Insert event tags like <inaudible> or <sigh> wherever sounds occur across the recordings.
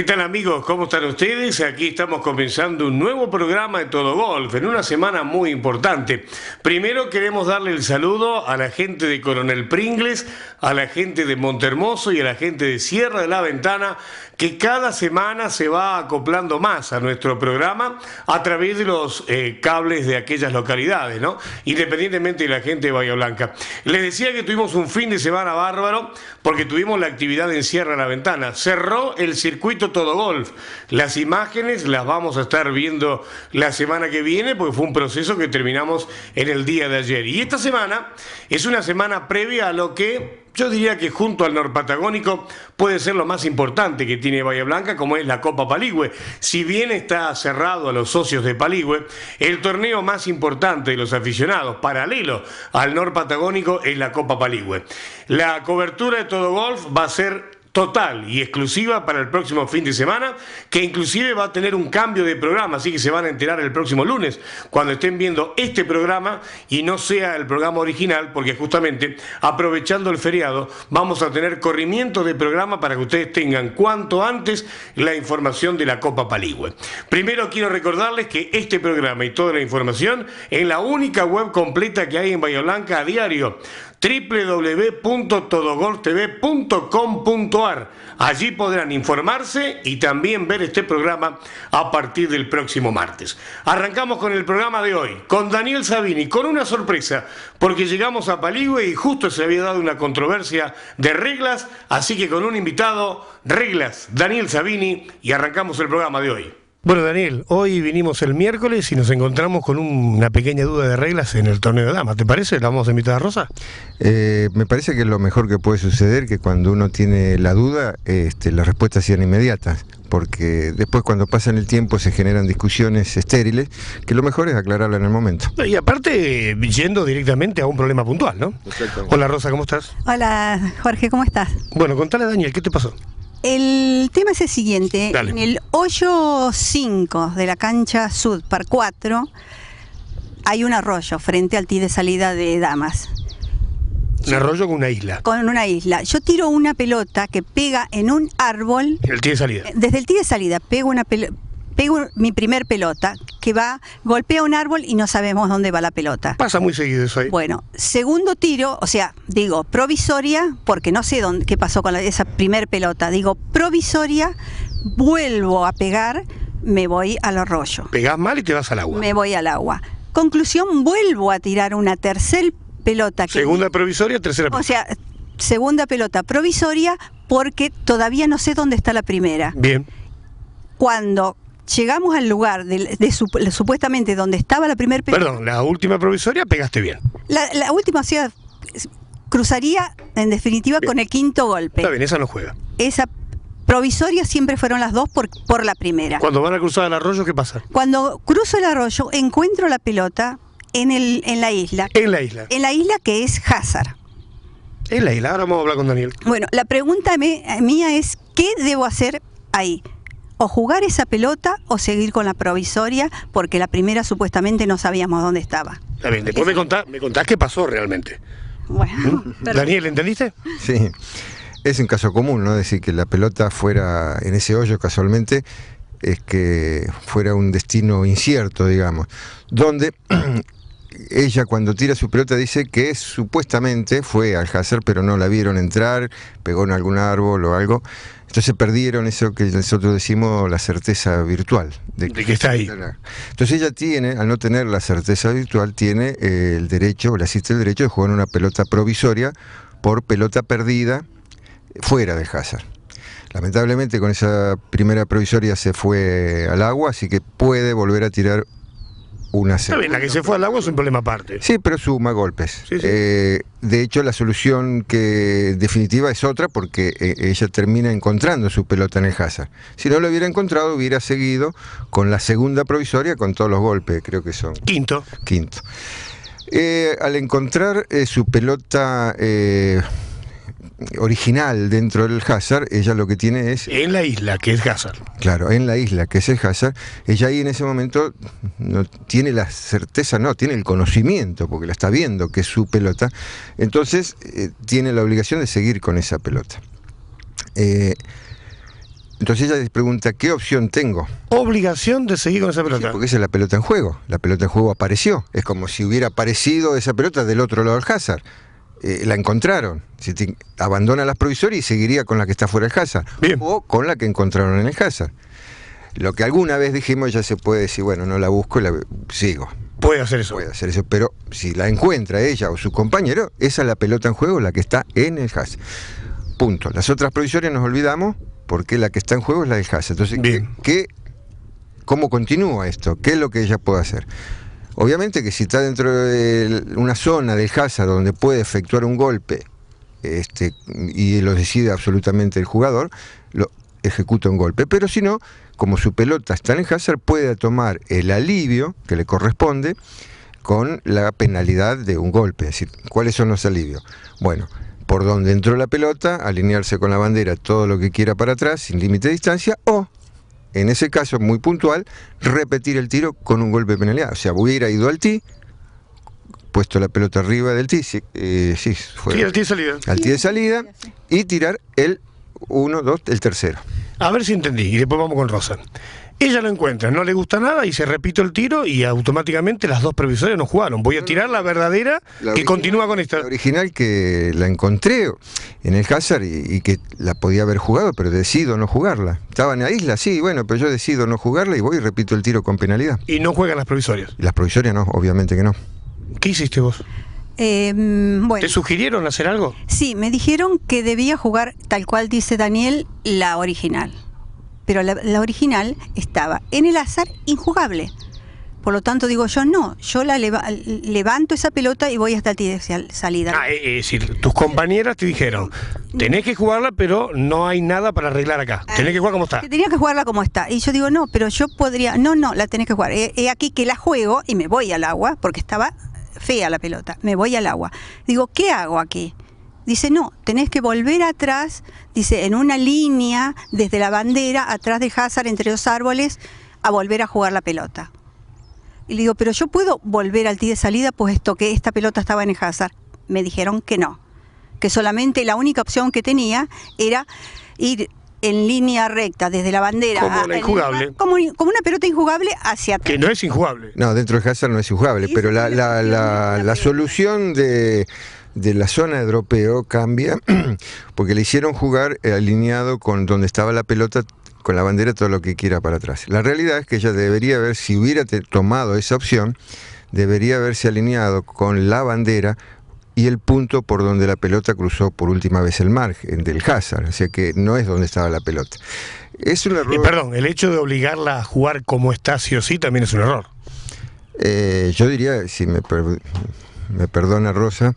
¿Qué tal amigos? ¿Cómo están ustedes? Aquí estamos comenzando un nuevo programa de Todo Golf en una semana muy importante. Primero queremos darle el saludo a la gente de Coronel Pringles, a la gente de Montermoso y a la gente de Sierra de la Ventana que cada semana se va acoplando más a nuestro programa a través de los eh, cables de aquellas localidades, ¿no? Independientemente de la gente de Bahía Blanca. Les decía que tuvimos un fin de semana bárbaro porque tuvimos la actividad en Sierra La Ventana. Cerró el circuito Todo Golf. Las imágenes las vamos a estar viendo la semana que viene porque fue un proceso que terminamos en el día de ayer. Y esta semana es una semana previa a lo que yo diría que junto al norpatagónico puede ser lo más importante que tiene Bahía Blanca, como es la Copa Paligüe. Si bien está cerrado a los socios de Paligüe, el torneo más importante de los aficionados, paralelo al norpatagónico, es la Copa Paligüe. La cobertura de todo golf va a ser total y exclusiva para el próximo fin de semana, que inclusive va a tener un cambio de programa, así que se van a enterar el próximo lunes, cuando estén viendo este programa y no sea el programa original, porque justamente aprovechando el feriado vamos a tener corrimiento de programa para que ustedes tengan cuanto antes la información de la Copa Paligüe. Primero quiero recordarles que este programa y toda la información en la única web completa que hay en Bahía Blanca a diario, www.todogoltv.com.ar. Allí podrán informarse y también ver este programa a partir del próximo martes. Arrancamos con el programa de hoy, con Daniel Sabini, con una sorpresa, porque llegamos a Paligüe y justo se había dado una controversia de reglas, así que con un invitado, reglas, Daniel Sabini, y arrancamos el programa de hoy. Bueno, Daniel, hoy vinimos el miércoles y nos encontramos con una pequeña duda de reglas en el torneo de damas. ¿Te parece? ¿La vamos a invitar a Rosa? Eh, me parece que es lo mejor que puede suceder que cuando uno tiene la duda, este, las respuestas sean inmediatas porque después cuando pasan el tiempo se generan discusiones estériles, que lo mejor es aclararla en el momento. Y aparte, yendo directamente a un problema puntual, ¿no? Hola Rosa, ¿cómo estás? Hola Jorge, ¿cómo estás? Bueno, contale Daniel, ¿qué te pasó? El tema es el siguiente. En el hoyo 5 de la cancha Sud, par 4, hay un arroyo frente al TI de salida de Damas. Un arroyo con una isla. Con una isla. Yo tiro una pelota que pega en un árbol. El tee de salida. Desde el ti de salida pego una pelota pego mi primer pelota, que va, golpea un árbol y no sabemos dónde va la pelota. Pasa muy seguido eso ahí. Bueno, segundo tiro, o sea, digo provisoria, porque no sé dónde, qué pasó con esa primer pelota, digo provisoria, vuelvo a pegar, me voy al arroyo. Pegás mal y te vas al agua. Me voy al agua. Conclusión, vuelvo a tirar una tercera pelota. segunda provisoria, tercera O sea, segunda pelota provisoria porque todavía no sé dónde está la primera. Bien. Cuando llegamos al lugar de, supuestamente donde estaba la primera... Perdón, la última provisoria pegaste bien. La, última, o cruzaría en definitiva con el quinto golpe. Está bien, esa no juega. Esa provisoria siempre fueron las dos por, la primera. Cuando van a cruzar el arroyo, ¿qué pasa? Cuando cruzo el arroyo, encuentro la pelota en, el, en la isla. En la isla. En la isla que es Hazard. En la isla, ahora vamos a hablar con Daniel. Bueno, la pregunta mía es, ¿qué debo hacer ahí? o jugar esa pelota o seguir con la provisoria porque la primera supuestamente no sabíamos dónde estaba. después me contás, qué pasó realmente. Bueno, ¿Mm? Daniel, ¿entendiste? Sí. Es un caso común, ¿no? Decir que la pelota fuera en ese hoyo casualmente es que fuera un destino incierto, digamos, donde <clears throat> ella cuando tira su pelota dice que supuestamente fue al Hazard, pero no la vieron entrar, pegó en algún árbol o algo, entonces perdieron eso que nosotros decimos la certeza virtual. De que, está ahí. Entonces ella tiene, al no tener la certeza virtual, tiene eh, el derecho, o le asiste el derecho de jugar una pelota provisoria por pelota perdida eh, fuera del Hazard. Lamentablemente con esa primera provisoria se fue al agua, así que puede volver a tirar una la que se fue al agua es un problema aparte. Sí, pero suma golpes. Eh, de hecho, la solución que definitiva es otra porque eh, ella termina encontrando su pelota en el Hazard. Si no lo hubiera encontrado, hubiera seguido con la segunda provisoria con todos los golpes, creo que son. Quinto. Quinto. Eh, al encontrar su pelota original dentro del Hazard, ella lo que tiene es... En la isla, que es Hazard. Claro, en la isla, que es el Hazard, ella ahí en ese momento no tiene la certeza, no, tiene el conocimiento, porque la está viendo, que es su pelota, entonces eh, tiene la obligación de seguir con esa pelota. Eh, entonces ella les pregunta, ¿qué opción tengo? Obligación de seguir con esa pelota. porque esa es la pelota en juego. La pelota en juego apareció. Es como si hubiera aparecido esa pelota del otro lado del Hazard. Eh, la encontraron. Si abandona las provisorias y seguiría con la que está fuera del casa O con la que encontraron en el casa Lo que alguna vez dijimos ya se puede decir, bueno, no la busco, y la sigo. Puede hacer eso. Puede hacer eso, pero si la encuentra ella o su compañero, esa es la pelota en juego, la que está en el hash Punto. Las otras provisorias nos olvidamos porque la que está en juego es la del casa Entonces, ¿qué, cómo continúa esto? ¿Qué es lo que ella puede hacer? Obviamente que si está dentro de una zona del hazard donde puede efectuar un golpe este, y lo decide absolutamente el jugador, lo ejecuta un golpe. Pero si no, como su pelota está en hazard, puede tomar el alivio que le corresponde con la penalidad de un golpe. Es decir, ¿cuáles son los alivios? Bueno, por donde entró la pelota, alinearse con la bandera todo lo que quiera para atrás, sin límite de distancia, o en ese caso muy puntual, repetir el tiro con un golpe de penalidad. O sea, hubiera ido al ti, puesto la pelota arriba del ti, sí, eh, fue. Sí, al ti de salida. Al ti de salida y tirar el 1, 2, el tercero. A ver si entendí, y después vamos con Rosa. Ella lo encuentra, no le gusta nada y se repite el tiro y automáticamente las dos provisorias no jugaron. Voy a mm. tirar la verdadera que continúa con esta. La original que la encontré en el Hazard y, que la podía haber jugado, pero decido no jugarla. Estaba en la isla, sí, bueno, pero yo decido no jugarla y voy y repito el tiro con penalidad. ¿Y no juegan las provisorias? Las provisorias no, obviamente que no. ¿Qué hiciste vos? Em, ¿Te sugirieron hacer algo? Sí, me dijeron que debía jugar, tal cual dice Daniel, la original pero la, original estaba en el azar injugable. Por lo tanto, digo yo, no, yo la levanto esa pelota y voy hasta la salida. Ah, es eh, eh, decir, tus compañeras te dijeron, tenés que jugarla, pero no hay nada para arreglar acá. Ah, tenés que jugar como está. Tenía que jugarla como está. Y yo digo, no, pero yo podría, no, no, la tenés que jugar. Eh, aquí que la juego y me voy al agua, porque estaba fea la pelota, me voy al agua. Digo, ¿qué hago aquí? Dice, no, tenés que volver atrás, dice, en una línea desde la bandera, atrás de Hazard, entre los árboles, a volver a jugar la pelota. Y le digo, pero yo puedo volver al ti de salida puesto que esta pelota estaba en el Me dijeron que no, que solamente la única opción que tenía era ir en línea recta desde la bandera. Como Una, pelota injugable hacia atrás. Que no es injugable. No, dentro de Hazard no es injugable, pero la solución de de la zona de dropeo cambia <clears throat> porque le hicieron jugar eh, alineado con donde estaba la pelota con la bandera todo lo que quiera para atrás. La realidad es que ella debería haber, si hubiera tomado esa opción, debería haberse alineado con la bandera y el punto por donde la pelota cruzó por última vez el margen del Hazard, o sea que no es donde estaba la pelota. Es un eh, error. perdón, el hecho de obligarla a jugar como está sí o sí también es un error. Eh, yo diría, si me, me perdona Rosa,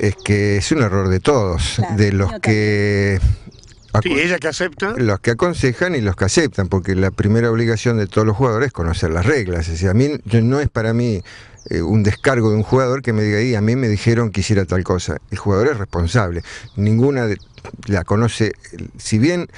es que es un error de todos, de los que... Sí, ella que acepta. Los que aconsejan y los que aceptan, porque la primera obligación de todos los jugadores es conocer las reglas. es a mí no es para mí eh, un descargo de un jugador que me diga, y a mí me dijeron que hiciera tal cosa. El jugador es responsable. Ninguna de, la conoce, si bien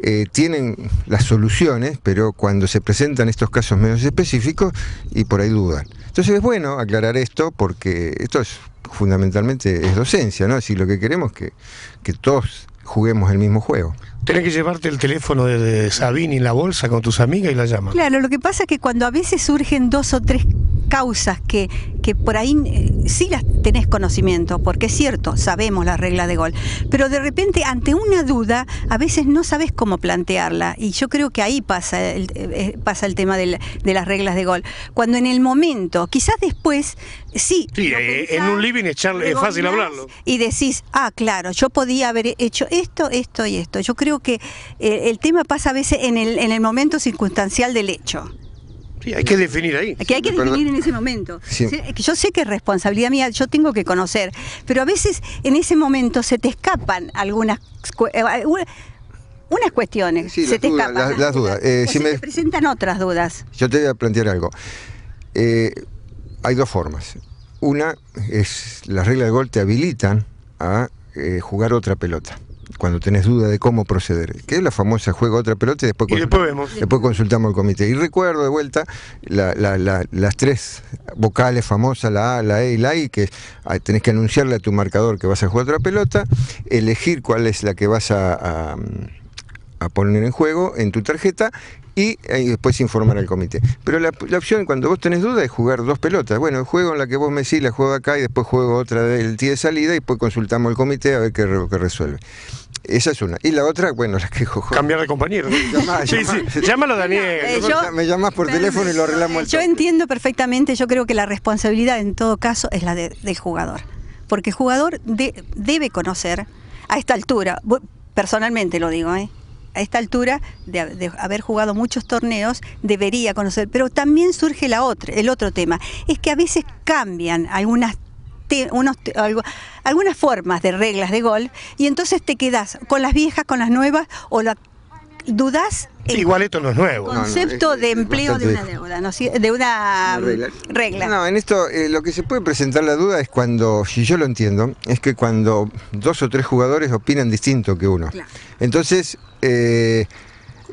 eh, tienen las soluciones, pero cuando se presentan estos casos menos específicos y por ahí dudan. Entonces es bueno aclarar esto porque esto es fundamentalmente es docencia, ¿no? Si lo que queremos es que, todos juguemos el mismo juego. Tenés que llevarte el teléfono de, sabine Sabini en la bolsa con tus amigas y la llamas. Claro, lo que pasa es que cuando a veces surgen dos o tres causas que, que por ahí eh, sí las tenés conocimiento, porque es cierto, sabemos las reglas de gol, pero de repente ante una duda a veces no sabes cómo plantearla y yo creo que ahí pasa el, eh, eh, pasa el tema de las reglas de gol. Cuando en el momento, quizás después, sí. en un living es, fácil hablarlo. Y decís, ah, claro, yo podía haber hecho esto, esto y esto. Yo creo que el tema pasa a veces en el, en el momento circunstancial del hecho hay que definir ahí. Que hay que definir en ese momento. Sí. Yo sé que es responsabilidad mía, yo tengo que conocer, pero a veces en ese momento se te escapan algunas... Eh, eh, unas cuestiones, se te escapan. Las, dudas. Eh, se presentan otras dudas. Yo te voy a plantear algo. hay dos formas. Una es las reglas de gol te habilitan a jugar otra pelota cuando tenés duda de cómo proceder, que es la famosa juega otra pelota y después, consultamos al comité. Y recuerdo de vuelta las tres vocales famosas, la A, la E y la I, que ah, tenés que anunciarle a tu marcador que vas a jugar otra pelota, elegir cuál es la que vas a a poner en juego en tu tarjeta eh, y, después informar al comité. Pero la, opción cuando vos tenés duda es jugar dos pelotas. Bueno, el juego en la que vos me decís, la juego acá y después juego otra del día de salida y después consultamos al comité a ver qué, qué resuelve. Esa es una. Y la otra, bueno, la que cojo. Cambiar de compañero. <laughs> sí, Sí. Llámalo, Daniel. Eh, me llamás por teléfono y lo arreglamos. Yo entiendo perfectamente, yo creo que la responsabilidad en todo caso es la de, del jugador. Porque el jugador debe conocer a esta altura, personalmente lo digo, ¿eh? a esta altura de, haber jugado muchos torneos, debería conocer. Pero también surge la otra, el otro tema, es que a veces cambian algunas unos, algunas formas de reglas de golf y entonces te quedas con las viejas, con las nuevas o la dudas igual esto no es nuevo. Concepto de empleo de una deuda, ¿no? de regla. No, en esto eh, lo que se puede presentar la duda es cuando, si yo lo entiendo, es que cuando dos o tres jugadores opinan distinto que uno. Entonces, eh,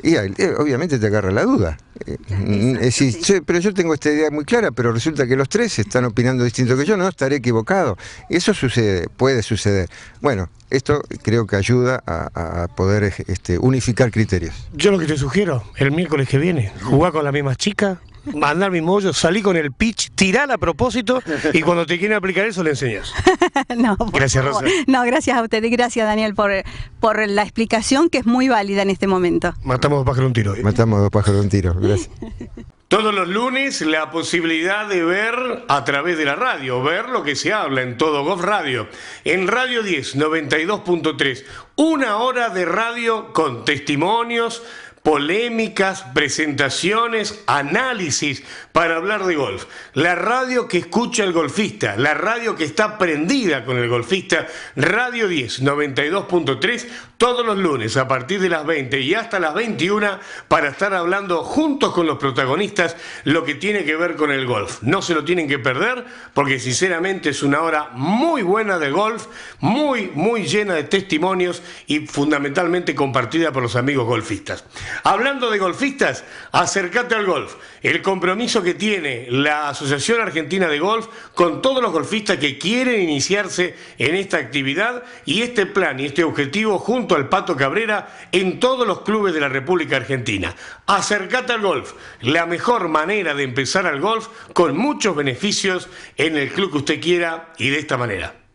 y eh, obviamente te agarra la duda. Eh, mm, eh, pero yo tengo esta idea muy clara, pero resulta que los tres están opinando distinto que yo, no, estaré equivocado. Eso sucede, puede suceder. Bueno, esto creo que ayuda a, poder este, unificar criterios. Yo lo que te sugiero, el miércoles que viene, jugar con la misma chica, mandar mi mollo, salí con el pitch, tirar a propósito y cuando te quieren aplicar eso le enseñas. <laughs> no, gracias, No, gracias a ustedes, gracias, Daniel, por, por la explicación que es muy válida en este momento. Matamos dos pájaros un tiro. hoy. Matamos dos pájaros un tiro, gracias. <laughs> Todos los lunes la posibilidad de ver a través de la radio, ver lo que se habla en todo Gov Radio, en Radio 10 92.3, una hora de radio con testimonios, polémicas, presentaciones, análisis para hablar de golf. La radio que escucha el golfista, la radio que está prendida con el golfista, Radio 10 92.3 todos los lunes a partir de las 20 y hasta las 21 para estar hablando juntos con los protagonistas lo que tiene que ver con el golf. No se lo tienen que perder porque sinceramente es una hora muy buena de golf, muy muy llena de testimonios y fundamentalmente compartida por los amigos golfistas. Hablando de golfistas, acércate al golf. El compromiso que tiene la Asociación Argentina de Golf con todos los golfistas que quieren iniciarse en esta actividad y este plan y este objetivo junto al Pato Cabrera en todos los clubes de la República Argentina. Acércate al golf, la mejor manera de empezar al golf con muchos beneficios en el club que usted quiera y de esta manera.